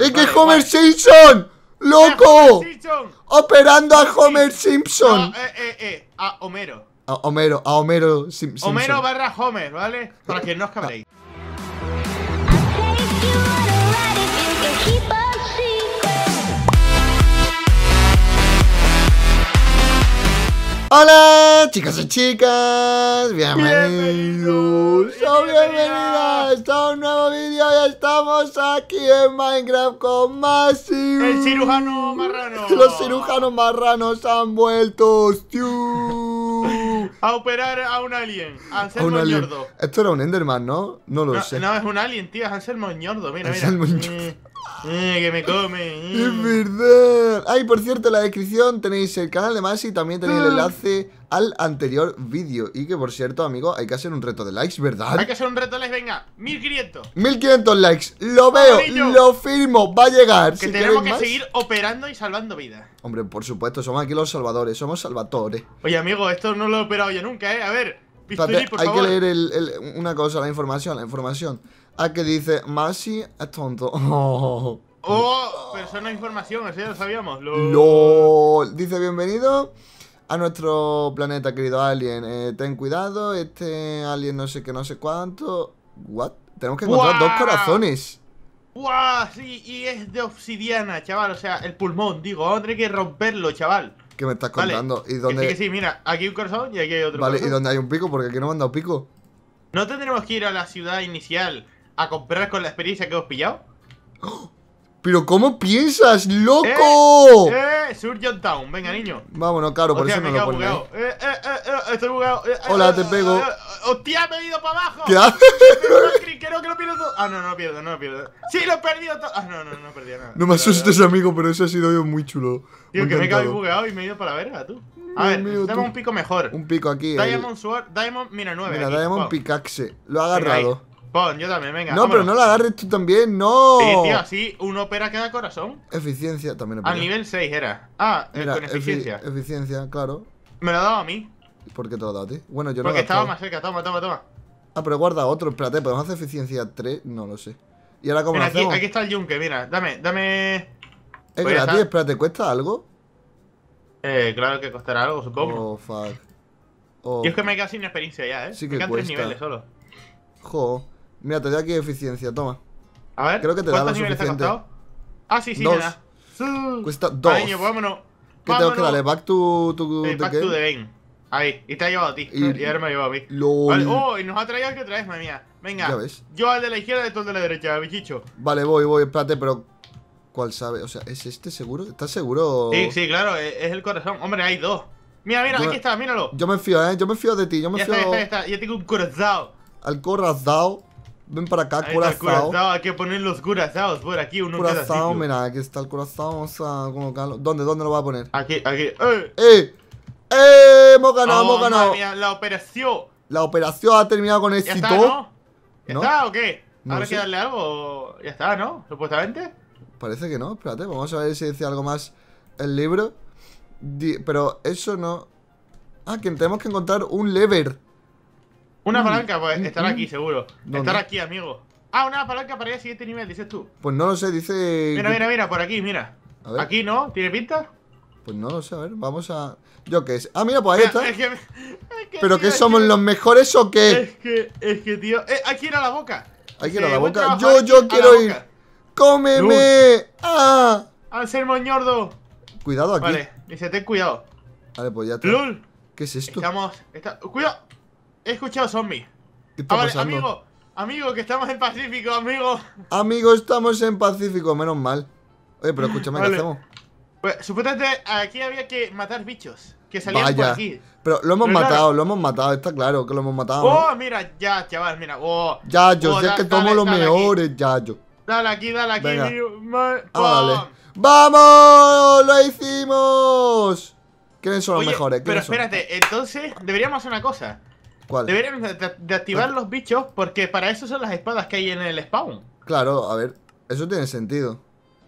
Es que Homer Simpson, loco, eh, operando a Homer Simpson. eh, eh, eh, a Homero. A Homero, a Homero Simpson. Homero barra Homer, ¿vale? Para que no os cabréis. Hola, chicas y chicas, bienvenidos, bienvenidas a un nuevo vídeo. y estamos aquí en Minecraft con más el cirujano marrano. Los cirujanos marranos han vuelto, a operar a un alien. A ser moñordo Esto era un Enderman, ¿no? No lo sé. No, es un alien, tío. Es Anselmo Moñordo Mira, mira. Eh, que me come. Mm. Es verdad. Ay, por cierto, en la descripción tenéis el canal de Masi, también tenéis el ah. enlace al anterior vídeo. Y que por cierto, amigos, hay que hacer un reto de likes, ¿verdad? Hay que hacer un reto de likes, venga, 1500. 1500 likes, lo veo, lo firmo, va a llegar. Que tenemos que seguir operando y salvando vidas. Hombre, por supuesto, somos aquí los salvadores, somos salvatores. Oye, amigo, esto no lo he operado yo nunca, ¿eh? A ver, hay que leer una cosa, la información, la información. A ah, que dice, Masi es tonto. Oh. pero eso no información, eso ya lo sabíamos. Lo... Dice, bienvenido nuestro planeta, querido alien. Eh, ten cuidado, este alien no sé qué, no sé cuánto. What? Tenemos que encontrar dos corazones. y es de obsidiana, chaval. O sea, el pulmón, digo. Vamos a tener que romperlo, chaval. ¿Qué me estás contando? ¿Y dónde... sí, mira. Aquí hay un corazón y aquí hay otro Vale, ¿y dónde hay un pico? Porque aquí no me han dado pico. ¿No tendremos que ir a la ciudad inicial a comprar con la experiencia que hemos pillado? ¡Oh! ¿Pero cómo piensas, loco? ¡Eh! eh Surgeon Town, venga, niño. Vámonos, claro, por eso no lo pones. Eh, eh, eh, eh, estoy bugueado. Eh, eh, Hola, te pego. ¡Hostia, me he ido para abajo! ¿Qué haces? Creo que lo pierdo todo. Ah, no, no lo pierdo, no lo pierdo. ¡Sí, lo he perdido todo! Ah, no, no, no perdí nada. No me asustes, amigo, pero eso ha sido muy chulo. Yo que me he quedado bugueado y me he ido para la verga, tú. A ver, dame un pico mejor. Un pico aquí. Diamond Sword, Diamond, mira, 9. Mira, Diamond Pickaxe. Lo ha agarrado. Pon, yo también, venga. No, pero no la agarres tú también, no. Sí, tío, así Uno opera queda corazón. Eficiencia también. Al nivel 6 era. Ah, eh, con eficiencia. eficiencia, claro. Me lo ha dado a mí. ¿Por qué te lo ha dado a ti? Bueno, yo no Porque estaba más cerca, toma, toma, toma. Ah, pero guarda otro, espérate, ¿podemos hacer eficiencia 3? No lo sé. ¿Y ahora cómo lo hacemos? Aquí, aquí, está el yunque, mira, dame, dame... Eh, es pues gratis, espérate, ¿cuesta algo? Eh, claro que costará algo, supongo. Oh, fuck. Yo es que oh. me he quedado sin experiencia ya, ¿eh? Sí que me quedan cuesta. niveles solo. Jo. Mira, te doy aquí eficiencia, toma. A ver, creo que te da lo suficiente. Ah, sí, sí, dos. te da. Cuesta dos. vámonos. ¿Qué tengo que darle? Back to, to eh, back to the Ahí, y te ha llevado a ti. Y, ahora me ha llevado a mí. Oh, y nos ha traído aquí que otra vez, madre mía. Venga, ¿Ya ves? yo al de la izquierda y tú al de la derecha, bichicho. Vale, voy, voy, espérate, pero ¿Cuál sabe? O sea, ¿es este seguro? ¿Estás seguro? Sí, sí, claro, e, es, el corazón. Hombre, hay dos. Mira, mira, aquí está, míralo. Yo me fío, eh. Yo me fío de ti, yo me fío. ya tengo un corazón. Al corazón. Ven para acá, Ahí Hay que poner los curazaos por aquí, uno Curazao, así, mira, aquí está el curazao. Vamos a colocarlo. ¿Dónde? ¿Dónde lo va a poner? Aquí, aquí. ¡Eh! ¡Eh! ¡Eh! ¡Hemos ganado, hemos oh, ganado! la operación. La operación ha terminado con éxito. está, está o qué? ¿Ahora no, que darle algo? ¿Ya está, no? Supuestamente. Parece que no, espérate. Vamos a ver si dice algo más el libro. pero eso no... Ah, que tenemos que encontrar un lever. Una palanca, pues estar aquí, seguro. estar aquí, amigo. Ah, una palanca para ir al siguiente nivel, dices tú. Pues no lo sé, dice. Mira, mira, mira, por aquí, mira. A ver. Aquí, ¿no? ¿Tiene pinta? Pues no lo sé, a ver, vamos a. Yo qué sé. Ah, mira, pues ahí está. Es que, es que, ¿Pero que somos los mejores o qué? Es que, es que, tío. Eh, ir a la boca. Hay ir a la boca. Yo, yo quiero ir. ¡Cómeme! ¡Ah! ¡Ah! ser moñordo! Cuidado aquí. Vale, dice, ten cuidado. Vale, pues ya está. ¿Qué es esto? Estamos. Está... ¡Cuidado! He escuchado zombies. ¿Qué está amigo, amigo, que estamos en Pacífico, amigo. Amigo, estamos en Pacífico, menos mal. Oye, pero escúchame, ¿qué hacemos? Pues, supuestamente aquí había que matar bichos que salían por aquí. Pero lo hemos matado, lo hemos matado, está claro que lo hemos matado. Oh, mira, ya, chaval, mira. Oh, ya, yo oh, sé que tomo los mejores, ya, yo. Dale aquí, dale aquí. Venga. Ah, ¡Vamos! ¡Lo hicimos! ¿Quiénes son los mejores? Pero espérate, entonces deberíamos hacer una cosa. Deberíamos de, activar los bichos porque para eso son las espadas que hay en el spawn. Claro, a ver, eso tiene sentido.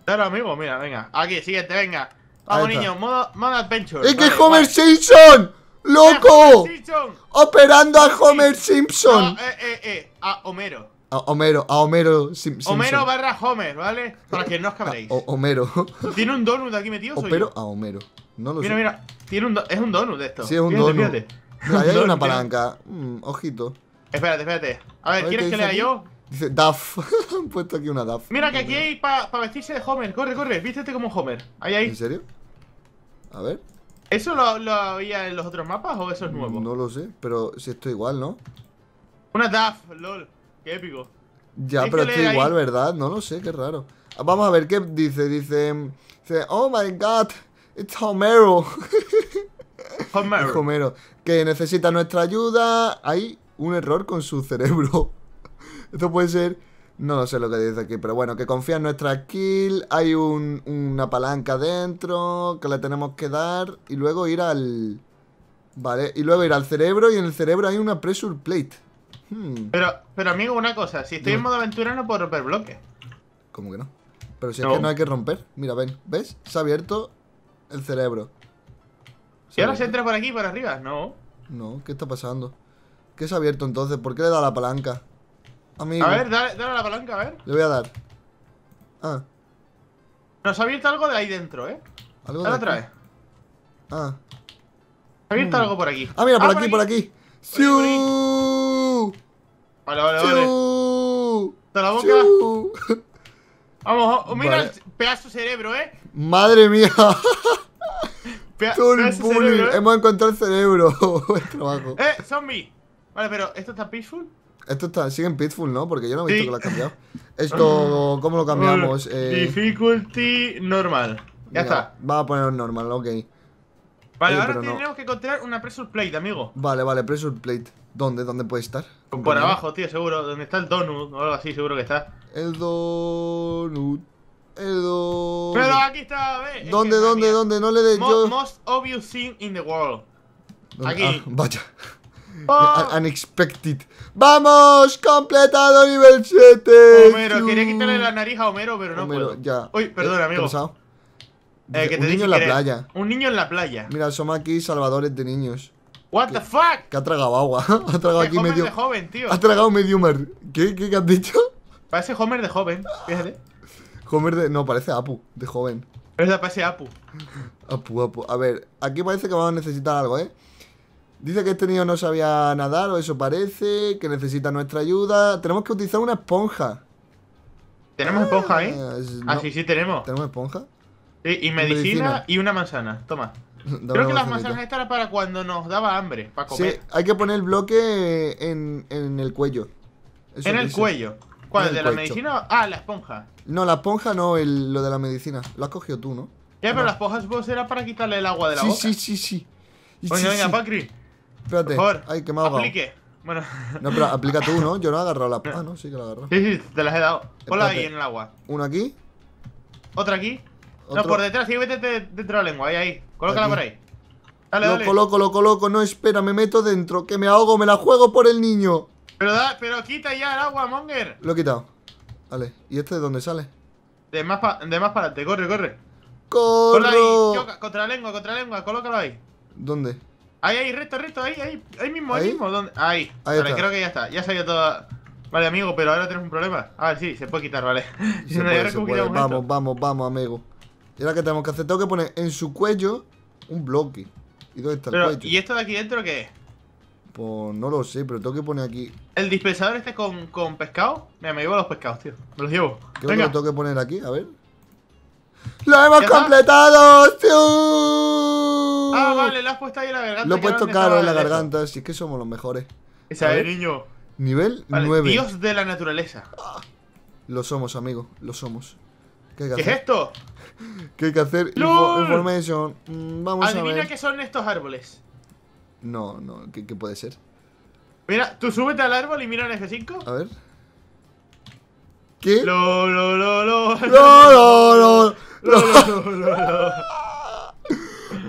Claro, amigo, mira, venga. Aquí, siguiente, venga. Vamos, niño, modo, modo, adventure. ¡Es que Homer Simpson! ¡Loco! Simpson. ¡Operando a Homer Simpson! eh, eh, eh, a Homero. A Homero, a Homero Simpson. Homero barra Homer, ¿vale? Para que no os cabréis. Homero. ¿Tiene un donut aquí metido? Homero a Homero. No lo mira, sé. Mira, mira. Tiene un es un donut esto. Sí, es un donut ahí hay una palanca. Mm, ojito. Espérate, espérate. A ver, ¿quieres que lea yo? Dice DAF, Han puesto aquí una DAF. Mira que aquí hay para vestirse de Homer. Corre, corre. Vístete como Homer. Ahí, ahí. ¿En serio? A ver. ¿Eso lo, había en los otros mapas o eso es nuevo? No lo sé, pero si esto igual, ¿no? Una DAF, lol. Qué épico. Ya, pero estoy igual, ¿verdad? No lo sé, qué raro. Vamos a ver qué dice. Dice, dice oh my god, it's Homero. Homero. Que necesita nuestra ayuda. Hay un error con su cerebro. Esto puede ser. No lo sé lo que dice aquí, pero bueno, que confía en nuestra kill. Hay una palanca dentro que le tenemos que dar. Y luego ir al. Vale, y luego ir al cerebro. Y en el cerebro hay una pressure plate. Hmm. Pero, pero amigo, una cosa: si estoy en modo aventura, no puedo romper bloques. ¿Cómo que no? Pero si es que no hay que romper. Mira, ven, ¿ves? Se ha abierto el cerebro. ¿Y ahora se entra por aquí, por arriba? No. No, ¿qué está pasando? ¿Qué se ha abierto entonces? ¿Por qué le da la palanca? Amigo. A ver, dale, dale la palanca, a ver. Le voy a dar. Ah. Nos ha abierto algo de ahí dentro, ¿eh? ¿Algo dale otra vez. Ah. Se ha abierto mm. algo por aquí. Ah, mira, por, ah, aquí, por aquí, por ¡Siu! Vale, vale, vale. ¡Siu! ¡De la boca! ¡Siu! Vamos, oh, mira el pedazo cerebro, ¿eh? ¡Madre mía! Todo ¿eh? Hemos encontrado el cerebro. ¡Eh! ¡Zombie! Vale, pero ¿esto está peaceful? Esto está, sigue en peaceful, ¿no? Porque yo no he visto que lo ha cambiado. Esto, ¿cómo lo cambiamos? Eh, difficulty normal. Ya está. Va a poner normal, ok. Vale, ahora tenemos que encontrar una pressure plate, amigo. Vale, vale, pressure plate. ¿Dónde? ¿Dónde puede estar? Por, abajo, tío, seguro. ¿Dónde está el donut o algo así, seguro que está. El donut. Pero... aquí está, ¿ves? ¿Dónde, dónde, dónde? No le des yo... Most obvious thing in the world. Aquí. Ah, vaya. Oh. Unexpected. ¡Vamos! ¡Completado nivel 7! Homero, quería quitarle la nariz a Homero, pero no Homero, puedo. Ya. Uy, eh, perdón, amigo. Eh, un niño en la playa. Un niño en la playa. Mira, somos aquí salvadores de niños. What the fuck? Que ha tragado agua. ha este tragado aquí Homer medio. De joven, tío. Ha tragado medio mar. ¿Qué? ¿Qué, qué has dicho? Parece Homer de joven, fíjate. Homer de... No, parece Apu, de joven. parece Apu. Apu, Apu. A ver, aquí parece que vamos a necesitar algo, ¿eh? Dice que este niño no sabía nadar, o eso parece, que necesita nuestra ayuda. Tenemos que utilizar una esponja. ¿Tenemos esponja ahí? Ah, ah sí, sí, tenemos. ¿Tenemos esponja? Sí, y medicina, y una manzana. Toma. Creo que las manzanas estas eran para cuando nos daba hambre, para comer. Sí, hay que poner el bloque en, el cuello. en el cuello. ¿Cuál? ¿De la medicina? Ah, la esponja. No, la esponja no, el, lo de la medicina. Lo has cogido tú, ¿no? Ya, pero la esponja esponjas vos era para quitarle el agua de la boca. Sí, sí, sí. Oye, venga, Pacri. Espérate. Por favor, que me aplique. Bueno. No, pero aplica tú, ¿no? Yo no he agarrado la... Ah, no, sí que la agarrado. Sí, sí, te las he dado. Ponla ahí en el agua. Una aquí. Otra aquí. No, por detrás, sí, vete dentro de la lengua, ahí, ahí. Colócala por ahí. Dale, lo coloco, lo coloco, no espera, me meto dentro, que me ahogo, me la juego por el niño. Pero, da, pero quita ya el agua, Monger. Lo he quitado. Vale, ¿y este de dónde sale? De más, de más para adelante, corre, corre. ¡Corre! contra la lengua, contra la lengua, colócalo ahí. ¿Dónde? Ahí, ahí, recto, recto, ahí, ahí, ahí mismo, ahí, mismo. ¿Dónde? Ahí, vale, creo que ya está. Ya salió toda. Vale, amigo, pero ahora tenemos un problema. A ver, sí, se puede quitar, vale. puede, se Vamos, vamos, vamos, amigo. Y ahora que tenemos que hacer, tengo que poner en su cuello un bloque. ¿Y dónde está el cuello? ¿Y esto de aquí dentro qué es? Pues no lo sé, pero tengo que poner aquí. ¿El dispensador este con, con pescado? Mira, me llevo los pescados, tío. Me los llevo. qué tengo que poner aquí, a ver. ¡Lo hemos completado! ¡Tío! Ah, vale, lo has puesto ahí en la garganta. Lo he puesto caro en la garganta, si es que somos los mejores. Esa es, niño. Nivel 9. Dios de la naturaleza. Ah, lo somos, amigo, lo somos. ¿Qué, es esto? ¿Qué hay que hacer? Info mm, vamos Adivina a ver. qué son estos árboles. No, no, ¿qué, puede ser? Mira, tú súbete al árbol y mira en F5. A ver. ¿Qué? Lo, lo, lo, lo. Lo, lo, lo.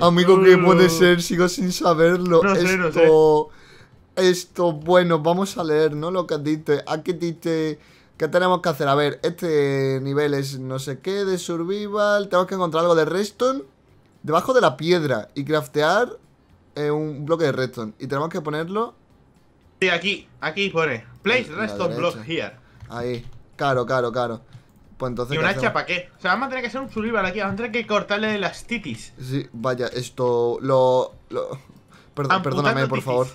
Amigo, ¿qué puede ser? Sigo sin saberlo. esto. Esto, bueno, vamos a leer, ¿no? Lo que diste. Aquí dice ¿Qué tenemos que hacer? A ver, este nivel es no sé qué, de survival. Tenemos que encontrar algo de redstone debajo de la piedra y craftear un bloque de redstone y tenemos que ponerlo. Sí, aquí, aquí pone. Place redstone block here. Ahí, claro, claro, claro. Pues entonces. ¿Y una chapa para qué? O sea, vamos a tener que hacer un survival aquí, vamos a tener que cortarle las titis. Sí, vaya, esto. Lo. lo... Perdón, perdóname, por favor.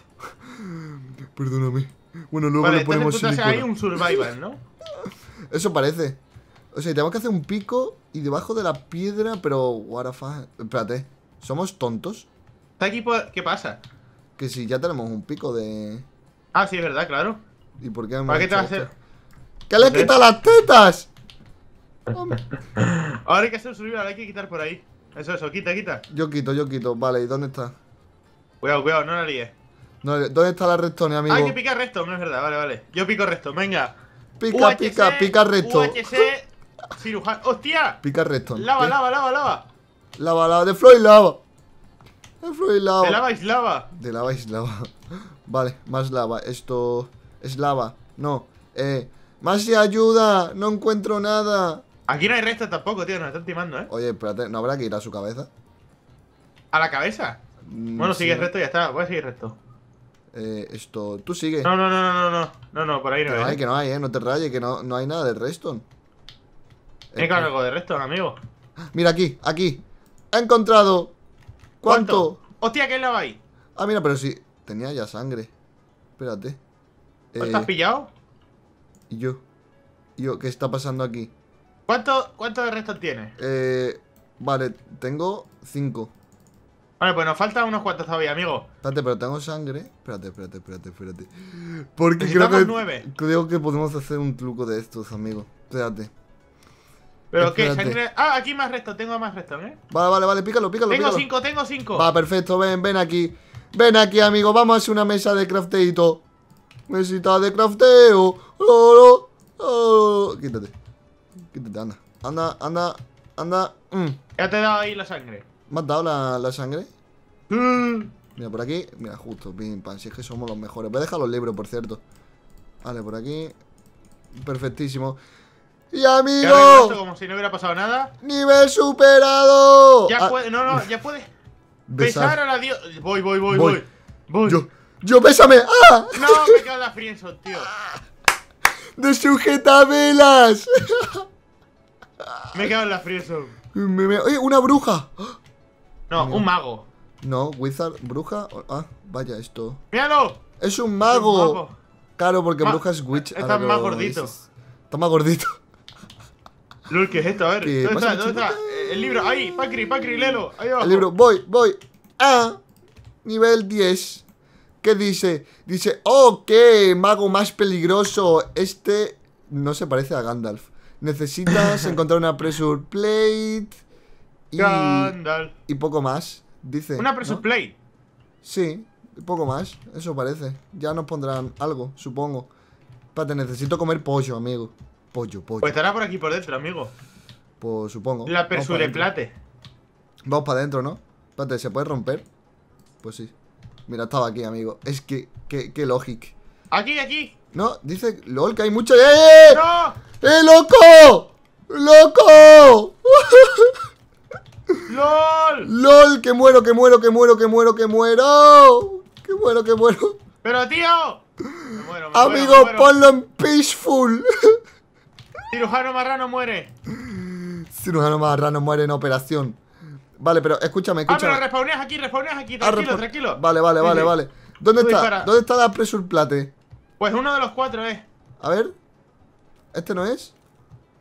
perdóname. Bueno, luego le ponemos. Entonces un survival, ¿no? Eso parece. O sea, tenemos que hacer un pico y debajo de la piedra, pero what the fuck. Espérate, ¿somos tontos? ¿Está aquí qué pasa? Que si ya tenemos un pico de... Ah, sí, es verdad, claro. ¿Y por qué ¿Para qué te va a hacer? ¡Que le quita las tetas! Ahora hay que hacer subir, ahora hay que quitar por ahí. Eso, eso, quita, quita. Yo quito, yo quito. Vale, ¿y dónde está? Cuidado, cuidado, no la líes. ¿Dónde está la redstone, amigo? Hay que picar resto, no es verdad, vale, vale. Yo pico resto, venga. Pica, pica, pica resto. UHC, cirujano. ¡Hostia! Pica resto. Lava, lava, lava, lava. Lava, lava, de Floyd, lava. Ah, de lava. De lava lava. De lava Vale, más lava. Esto es lava. No. Eh, más ayuda. No encuentro nada. Aquí no hay resta tampoco, tío. Nos están timando, ¿eh? Oye, espérate. ¿No habrá que ir a su cabeza? ¿A la cabeza? Mm, bueno, sigue recto y ya está. Voy a seguir recto. Eh, esto... Tú sigue. No, no, no, no, no. No, no, por ahí no hay. Eh. Que no hay, ¿eh? No te rayes, que no, no hay nada de resto He eh, eh. algo de resto amigo. Mira aquí, aquí. He encontrado ¿Cuánto? Hostia, ¿qué lava ahí. Ah, mira, pero sí. Tenía ya sangre. Espérate. Eh, ¿Estás pillado? Y yo. yo, ¿qué está pasando aquí? ¿Cuánto, cuánto de restos tienes? Eh, vale, tengo cinco. Vale, pues nos faltan unos cuantos todavía, amigo. Espérate, pero tengo sangre. Espérate, espérate, espérate, espérate. Porque creo que, nueve. creo que podemos hacer un truco de estos, amigo. Espérate. ¿Pero qué? Sangre... Ah, aquí más resto, tengo más resto, ¿eh? Vale, vale, vale, pícalo, pícalo. Tengo cinco, tengo cinco. Va, perfecto, ven, ven aquí. Ven aquí, amigo, vamos a hacer una mesa de crafteito. Mesita de crafteo. Quítate. Quítate, anda. Anda, anda, anda. Mm. Ya te he dado ahí la sangre. ¿Me has dado la, la sangre? Mira, por aquí. Mira, justo. Pim, pan. Si es que somos los mejores. Voy a dejar los libros, por cierto. Vale, por aquí. Perfectísimo. Y amigo. Como si no hubiera pasado nada. Nivel superado. Ya ah. puede, no, no, ya puede. Besar, a la dios. Voy, voy, voy, voy. Voy. Yo, yo bésame. ¡Ah! No, me quedado en la frieza, tío. De sujeta velas. Me quedado en la frieza. ¡Uy, Oye, una bruja. No, un mago. No, wizard, bruja. Ah, vaya esto. ¡Míralo! Es un mago. mago. Claro, porque bruja es witch. Está más gordito. Está más gordito. Lul, ¿qué es esto? A ver, ¿dónde está? ¿Dónde está? El libro, ahí, Pacri, Pacri, léelo. Ahí El libro, voy, voy. A nivel 10. ¿Qué dice? Dice, oh, qué mago más peligroso. Este no se parece a Gandalf. Necesitas encontrar una pressure plate. Y, poco más. Dice. ¿Una pressure plate? Sí, poco más. Eso parece. Ya nos pondrán algo, supongo. Espérate, necesito comer pollo, amigo. Pollo, pollo. Pues estará por aquí por dentro, amigo. Pues supongo. La persure plate. Vamos para adentro, ¿no? Espérate, ¿se puede romper? Pues sí. Mira, estaba aquí, amigo. Es que, qué, qué logic. Aquí, aquí. No, dice LOL que hay mucho. ¡Eh! ¡No! ¡Eh, loco! ¡Loco! ¡LOL! ¡LOL! ¡Que muero, que muero, que muero, que muero, que muero! ¡Qué bueno, que bueno! ¡Pero, tío! Me muero, Amigo, muero, ponlo en peaceful. Cirujano marrano muere. Cirujano marrano muere en operación. Vale, pero escúchame, escúchame. Ah, pero respawneas aquí, respawneas aquí, ah, tranquilo, tranquilo. Vale, vale, vale, vale. ¿Dónde está? ¿Dónde está la pressure plate? Pues uno de los cuatro es. A ver. ¿Este no es?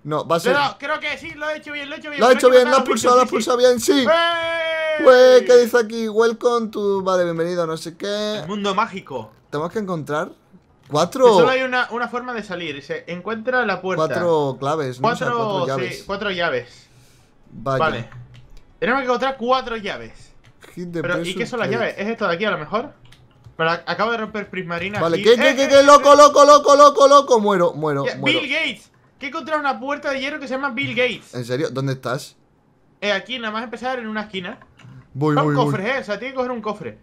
No, va a ser. Pero creo que sí, lo he hecho bien, lo he hecho bien. Lo he hecho bien, lo has pulsado, lo has pulsado bien, sí. Wey, ¿qué dice aquí? Welcome to. Vale, bienvenido, no sé qué. El mundo mágico. Tenemos que encontrar Cuatro. solo hay una, una, forma de salir. Se encuentra la puerta. Cuatro claves, ¿no? Cuatro, cuatro llaves. cuatro llaves. Vale. Tenemos que encontrar cuatro llaves. ¿y qué son las llaves? ¿Es esto de aquí a lo mejor? Pero acabo de romper Prismarina. Vale, aquí. ¿qué, qué, eh, qué, eh, eh, loco, loco, loco, loco, loco? Muero, muero, muero. Bill Gates. Que he encontrado una puerta de hierro que se llama Bill Gates. ¿En serio? ¿Dónde estás? Eh, aquí, nada más empezar en una esquina. Voy, voy, voy, eh. O sea, tiene que coger un cofre.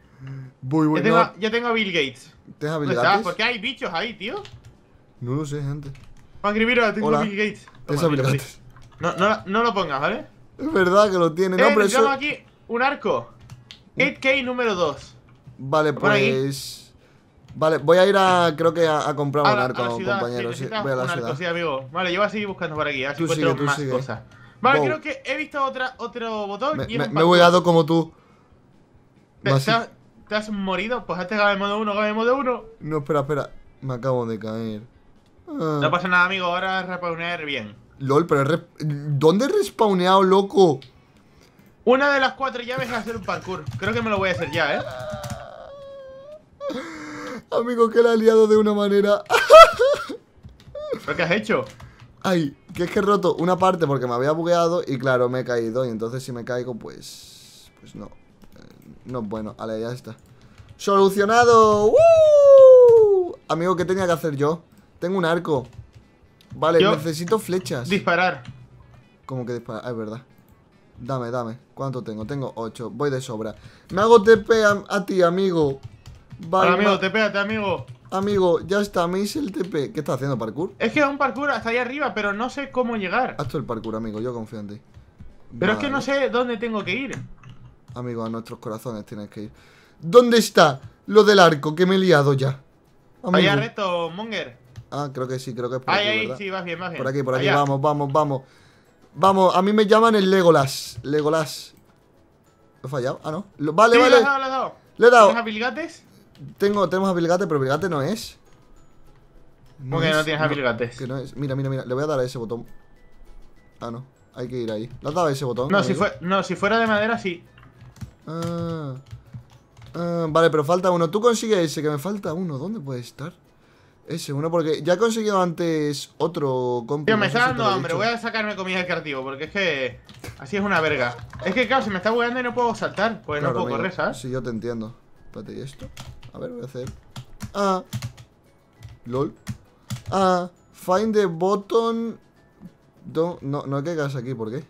Voy, bueno. Yo tengo, yo tengo a Bill Gates. ¿Tienes habilidades? ¿Por qué hay bichos ahí, tío? No lo sé, gente. Juan mira, tengo a Bill Gates. habilidades. No, no, no, lo pongas, ¿vale? Es verdad que lo tiene. no, eh, pero eso... aquí un arco. 8K número 2. Vale, pues... Vale, voy a ir a, creo que a, comprar un arco, a compañero. voy a la ciudad. Vale, yo voy a seguir buscando por aquí, así encuentro más cosas. Vale, creo que he visto otra, otro botón me, y me, me he cuidado como tú. ¿Te has morido? Pues hazte de modo 1, de modo 1. No, espera, espera. Me acabo de caer. Ah. No pasa nada, amigo. Ahora respawnear bien. LOL, pero ¿dónde he respawneado, loco? Una de las cuatro llaves es hacer un parkour. Creo que me lo voy a hacer ya, ¿eh? Amigo, que la ha liado de una manera. ¿Pero qué has hecho? Ay, que es que he roto una parte porque me había bugueado y claro, me he caído. Y entonces si me caigo, pues... Pues no. No bueno. Vale, ya está. ¡Solucionado! Amigo, ¿qué tenía que hacer yo? Tengo un arco. Vale, necesito flechas. Disparar. ¿Cómo que disparar? Ah, es verdad. Dame, dame. ¿Cuánto tengo? Tengo 8. Voy de sobra. Me hago TP a, ti, amigo. Vale, amigo, TPate, amigo. Amigo, ya está, me hice el TP. ¿Qué estás haciendo, parkour? Es que es un parkour hasta allá arriba, pero no sé cómo llegar. Haz tú el parkour, amigo, yo confío en ti. Pero es que no sé dónde tengo que ir. Amigo, a nuestros corazones tienes que ir. ¿Dónde está lo del arco? Que me he liado ya. ahí Allá recto, Monger. Ah, creo que sí, creo que es por ahí, aquí, Ahí, Ahí, sí, vas bien, vas bien. Por aquí, por aquí, vamos, vamos, vamos. Vamos, a mí me llaman el Legolas. Legolas. ¿He fallado? Ah, no. vale, vale. Le he dado, le he dado. ¿Tienes Tengo, tenemos pero habiligate no es. No ¿Cómo que no tienes a que no es. Mira, mira, mira. Le voy a dar a ese botón. Ah, no. Hay que ir ahí. ¿Le has dado a ese botón? No, si, no si fuera de madera, sí. Ah. ah, vale, pero falta uno. Tú consigues ese, que me falta uno. ¿Dónde puede estar? Ese, uno, porque ya he conseguido antes otro Tío, me está dando hambre. Voy a sacarme comida del creativo, porque es que así es una verga. Es que, claro, se me está bugueando y no puedo saltar. Pues no puedo correr, ¿sabes? Sí, yo te entiendo. Espérate, ¿y esto? A ver, voy a hacer. Ah, lol. Ah, find the button. No, No, no, que hagas aquí, ¿por qué?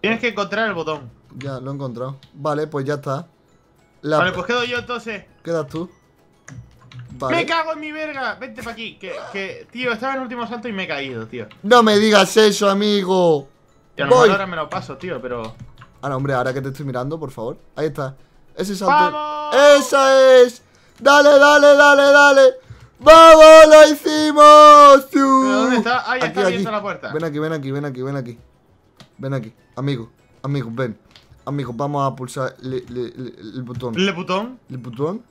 Tienes que encontrar el botón. Ya, lo he encontrado. Vale, pues ya está. Vale, pues quedo yo entonces. Quedas tú. ¡Me cago en mi verga! Vente para aquí. Que, que, tío, estaba en el último salto y me he caído, tío. No me digas eso, amigo. Voy a lo mejor ahora me lo paso, tío, pero. Ahora, hombre, ahora que te estoy mirando, por favor. Ahí está. Ese salto. ¡Vamos! ¡Esa es! ¡Dale, dale, dale, dale! ¡Vamos! ¡Lo hicimos! ¿Pero ¿Dónde está? Ahí aquí, está la puerta. Ven aquí, ven aquí, ven aquí, ven aquí ven aquí. Amigo, amigo, ven. Amigo, vamos a pulsar el botón. ¿El botón? ¿El botón?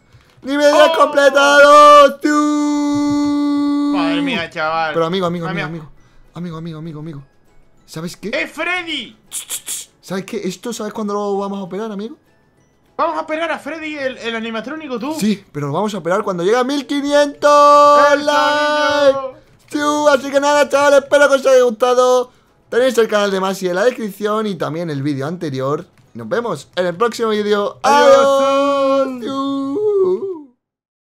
Nivel oh. completado! ¡Tú! Madre mía, chaval. Pero amigo, amigo, amigo, amigo. Amigo, amigo, amigo, amigo. ¿Sabes qué? ¡Es Freddy! ¿Sabes qué? ¿Esto sabes cuándo lo vamos a operar, amigo? Vamos a operar a Freddy, el, animatrónico, tú. Sí, pero lo vamos a operar cuando llegue a 1500 likes. Así que nada, chavales, espero que os haya gustado. Tenéis el canal de Masi en la descripción y también el vídeo anterior. Nos vemos en el próximo vídeo. ¡Adiós!